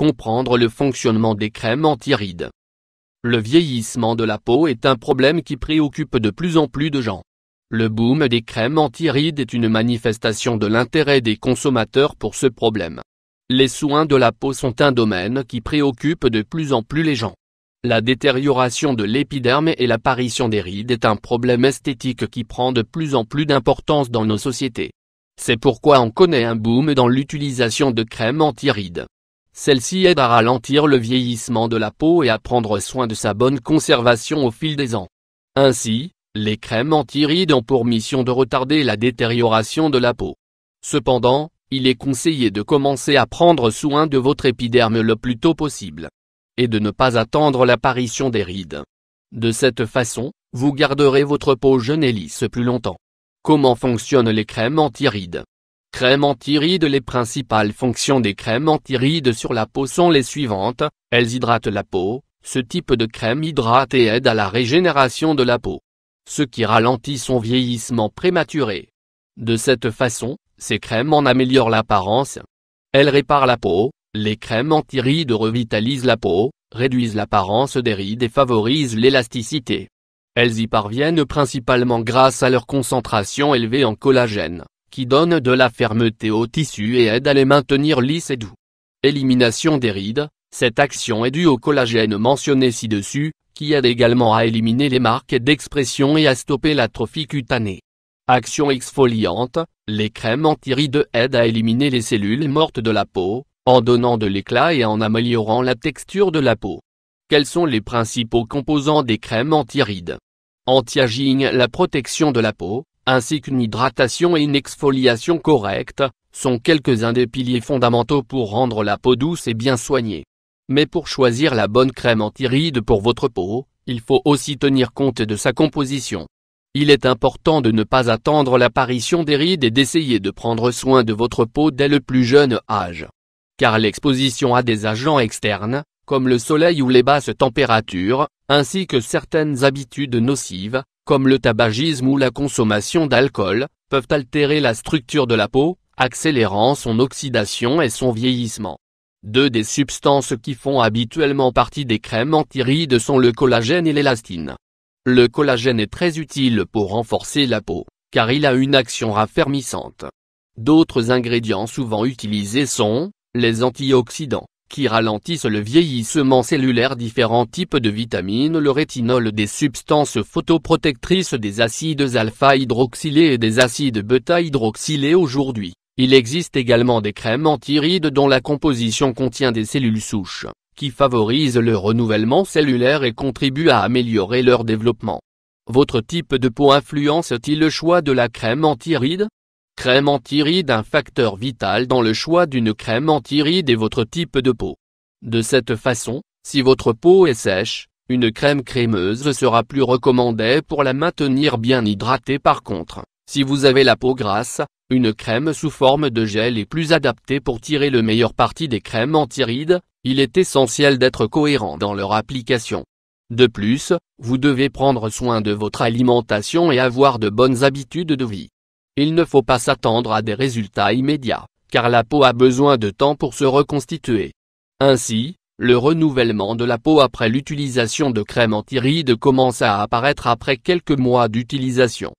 Comprendre le fonctionnement des crèmes anti-rides. Le vieillissement de la peau est un problème qui préoccupe de plus en plus de gens. Le boom des crèmes anti-rides est une manifestation de l'intérêt des consommateurs pour ce problème. Les soins de la peau sont un domaine qui préoccupe de plus en plus les gens. La détérioration de l'épiderme et l'apparition des rides est un problème esthétique qui prend de plus en plus d'importance dans nos sociétés. C'est pourquoi on connaît un boom dans l'utilisation de crèmes anti-rides. Celle-ci aide à ralentir le vieillissement de la peau et à prendre soin de sa bonne conservation au fil des ans. Ainsi, les crèmes anti-rides ont pour mission de retarder la détérioration de la peau. Cependant, il est conseillé de commencer à prendre soin de votre épiderme le plus tôt possible. Et de ne pas attendre l'apparition des rides. De cette façon, vous garderez votre peau jeune et lisse plus longtemps. Comment fonctionnent les crèmes anti-rides Crème anti-rides Les principales fonctions des crèmes anti-rides sur la peau sont les suivantes, elles hydratent la peau, ce type de crème hydrate et aide à la régénération de la peau. Ce qui ralentit son vieillissement prématuré. De cette façon, ces crèmes en améliorent l'apparence. Elles réparent la peau, les crèmes anti-rides revitalisent la peau, réduisent l'apparence des rides et favorisent l'élasticité. Elles y parviennent principalement grâce à leur concentration élevée en collagène, qui donne de la fermeté au tissu et aide à les maintenir lisses et doux. Élimination des rides, cette action est due au collagène mentionné ci-dessus, qui aide également à éliminer les marques d'expression et à stopper l'atrophie cutanée. Action exfoliante, les crèmes anti-rides aident à éliminer les cellules mortes de la peau, en donnant de l'éclat et en améliorant la texture de la peau. Quels sont les principaux composants des crèmes anti-rides Anti-aging La protection de la peau, ainsi qu'une hydratation et une exfoliation correctes, sont quelques-uns des piliers fondamentaux pour rendre la peau douce et bien soignée. Mais pour choisir la bonne crème anti-rides pour votre peau, il faut aussi tenir compte de sa composition. Il est important de ne pas attendre l'apparition des rides et d'essayer de prendre soin de votre peau dès le plus jeune âge. Car l'exposition à des agents externes, comme le soleil ou les basses températures, ainsi que certaines habitudes nocives, comme le tabagisme ou la consommation d'alcool, peuvent altérer la structure de la peau, accélérant son oxydation et son vieillissement. Deux des substances qui font habituellement partie des crèmes anti-rides sont le collagène et l'élastine. Le collagène est très utile pour renforcer la peau, car il a une action raffermissante. D'autres ingrédients souvent utilisés sont, les antioxydants, qui ralentissent le vieillissement cellulaire. Différents types de vitamines le rétinol des substances photoprotectrices des acides alpha-hydroxylés et des acides bêta-hydroxylés aujourd'hui. Il existe également des crèmes anti-rides dont la composition contient des cellules souches, qui favorisent le renouvellement cellulaire et contribuent à améliorer leur développement. Votre type de peau influence-t-il le choix de la crème anti Crème antiride Un facteur vital dans le choix d'une crème antiride et votre type de peau. De cette façon, si votre peau est sèche, une crème crémeuse sera plus recommandée pour la maintenir bien hydratée par contre. Si vous avez la peau grasse, une crème sous forme de gel est plus adaptée pour tirer le meilleur parti des crèmes antirides, il est essentiel d'être cohérent dans leur application. De plus, vous devez prendre soin de votre alimentation et avoir de bonnes habitudes de vie. Il ne faut pas s'attendre à des résultats immédiats, car la peau a besoin de temps pour se reconstituer. Ainsi, le renouvellement de la peau après l'utilisation de crème anti-rides commence à apparaître après quelques mois d'utilisation.